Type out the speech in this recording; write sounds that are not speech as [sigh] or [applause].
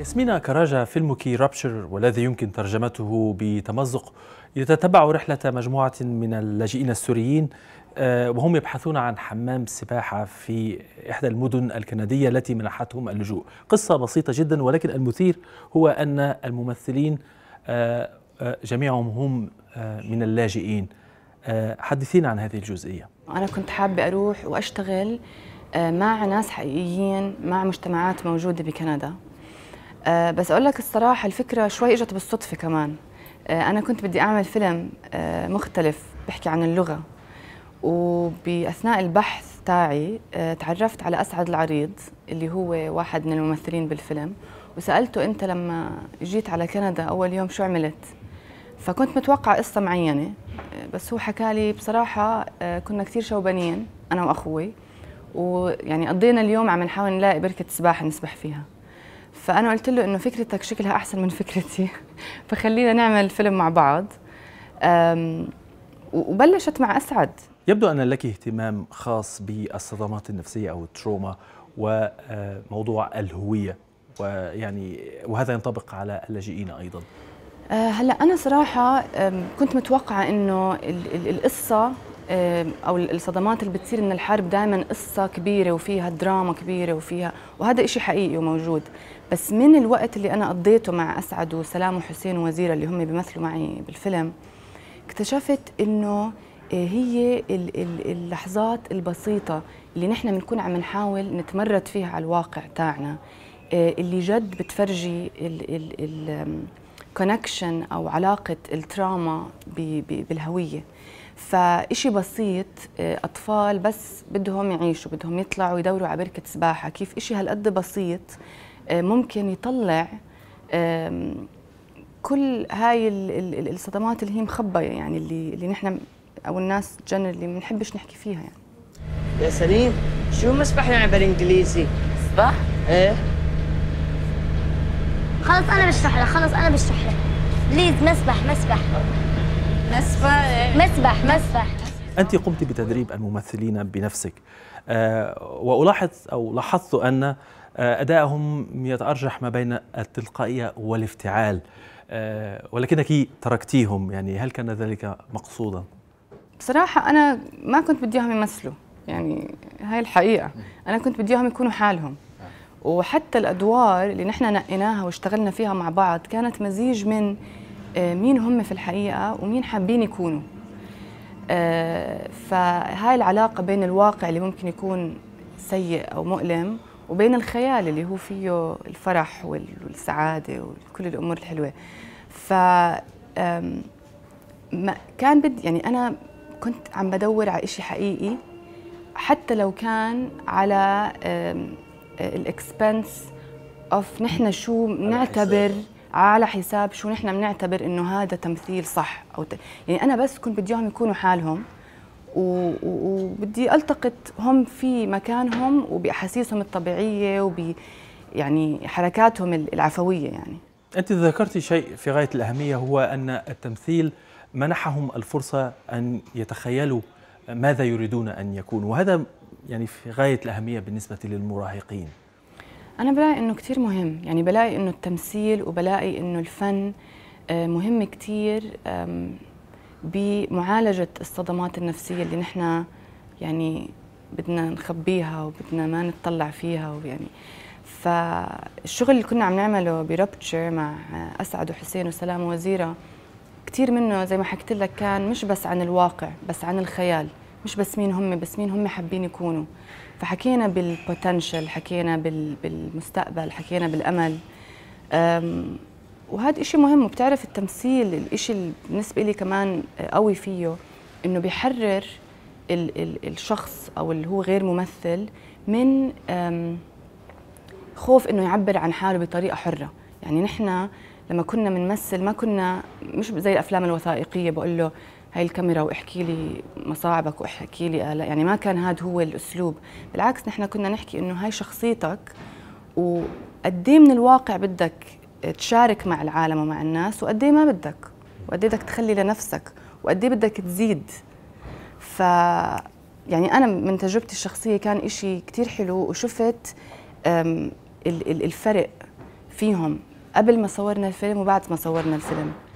ياسمينة كراجة فيلمك رابشر والذي يمكن ترجمته بتمزق يتتبع رحلة مجموعة من اللاجئين السوريين آه، وهم يبحثون عن حمام سباحة في إحدى المدن الكندية التي منحتهم اللجوء قصة بسيطة جدا ولكن المثير هو أن الممثلين آه، آه، جميعهم هم من اللاجئين حدثينا عن هذه الجزئية أنا كنت حابة أروح وأشتغل مع ناس حقيقيين مع مجتمعات موجودة بكندا أه بس اقول لك الصراحه الفكره شوي اجت بالصدفه كمان أه انا كنت بدي اعمل فيلم أه مختلف بحكي عن اللغه وباثناء البحث تاعي آه، تعرفت على اسعد العريض اللي هو واحد من الممثلين بالفيلم وسالته انت لما جيت على كندا اول يوم شو عملت فكنت متوقعه قصه معينه آه، بس هو حكى لي بصراحه آه، كنا كثير شوبانين انا واخوي ويعني قضينا اليوم عم نحاول نلاقي بركه سباحه نسبح فيها فانا قلت له انه فكرتك شكلها احسن من فكرتي [laughs] فخلينا نعمل فيلم مع بعض وبلشت مع اسعد يبدو ان لك اهتمام خاص بالصدمات النفسيه او التروما وموضوع الهويه ويعني وهذا ينطبق على اللاجئين ايضا أه، هلا انا صراحه كنت متوقعه انه القصه او الصدمات اللي بتصير من الحرب دائما قصه كبيره وفيها دراما كبيره وفيها وهذا شيء حقيقي وموجود بس من الوقت اللي انا قضيته مع اسعد وسلام وحسين ووزيره اللي هم بيمثلوا معي بالفيلم اكتشفت انه آه، هي اللحظات البسيطة اللي نحن بنكون عم نحاول نتمرد فيها على الواقع تاعنا آه، اللي جد بتفرجي الكونكشن أو علاقة التراما بالهوية فإشي بسيط آه، أطفال بس بدهم يعيشوا بدهم يطلعوا يدوروا على بركة سباحة كيف إشي هالقد بسيط آه، ممكن يطلع كل هاي الصدمات اللي هي مخبية يعني اللي, اللي نحن أو الناس جن اللي بنحبش نحكي فيها يعني يا سليم شو مسبح يعني بالإنجليزي؟ مسبح؟ إيه خلص أنا بشرح لك خلص أنا بشرح لك بليز مسبح مسبح مسبح مسبح مسبح أنت قمت بتدريب الممثلين بنفسك آه، وألاحظ أو لاحظت أن آه، أدائهم يتأرجح ما بين التلقائية والافتعال آه، ولكنك تركتيهم يعني هل كان ذلك مقصودا؟ بصراحة أنا ما كنت بدي إياهم يمثلوا يعني هاي الحقيقة أنا كنت بدي إياهم يكونوا حالهم وحتى الأدوار اللي نحن نقيناها واشتغلنا فيها مع بعض كانت مزيج من آه، مين هم في الحقيقه ومين حابين يكونوا آه، فهاي العلاقه بين الواقع اللي ممكن يكون سيء او مؤلم وبين الخيال اللي هو فيه الفرح والسعاده وكل الامور الحلوه ف كان بدي يعني انا كنت عم بدور على شيء حقيقي حتى لو كان على الاكسبنس اوف نحن شو بنعتبر على حساب شو نحن بنعتبر انه هذا تمثيل صح او ت... يعني انا بس كنت بدي اياهم يكونوا حالهم و... وبدي التقط هم في مكانهم وباحاسيسهم الطبيعيه وب يعني حركاتهم العفويه يعني انت ذكرتي شيء في غايه الاهميه هو ان التمثيل منحهم الفرصه ان يتخيلوا ماذا يريدون ان يكونوا وهذا يعني في غايه الاهميه بالنسبه للمراهقين انا بلاقي انه كثير مهم يعني بلاقي انه التمثيل وبلاقي انه الفن آه، مهم كثير بمعالجه الصدمات النفسيه اللي نحن يعني بدنا نخبيها وبدنا ما نتطلع فيها ويعني فالشغل اللي كنا عم نعمله بربتشر مع اسعد وحسين وسلام وزيره كثير منه زي ما حكيت لك كان مش بس عن الواقع بس عن الخيال مش بس مين هم بس مين هم حابين يكونوا فحكينا بالبوتنشل حكينا بالمستقبل حكينا بالامل وهذا إشي مهم وبتعرف التمثيل الإشي اللي بالنسبة لي كمان قوي فيه إنه بيحرر ال ال الشخص أو اللي هو غير ممثل من خوف إنه يعبر عن حاله بطريقة حرة يعني نحن لما كنا بنمثل ما كنا مش زي الأفلام الوثائقية بقول له هاي الكاميرا واحكي لي مصاعبك واحكي لي آلاء يعني ما كان هذا هو الأسلوب بالعكس نحن كنا نحكي إنه هاي شخصيتك وقد إيه من الواقع بدك تشارك مع العالم ومع الناس وقد إيه ما بدك وقد إيه بدك تخلي لنفسك وقد بدك تزيد ف يعني أنا من تجربتي الشخصية كان إشي كتير حلو وشفت الفرق فيهم قبل ما صورنا الفيلم وبعد ما صورنا الفيلم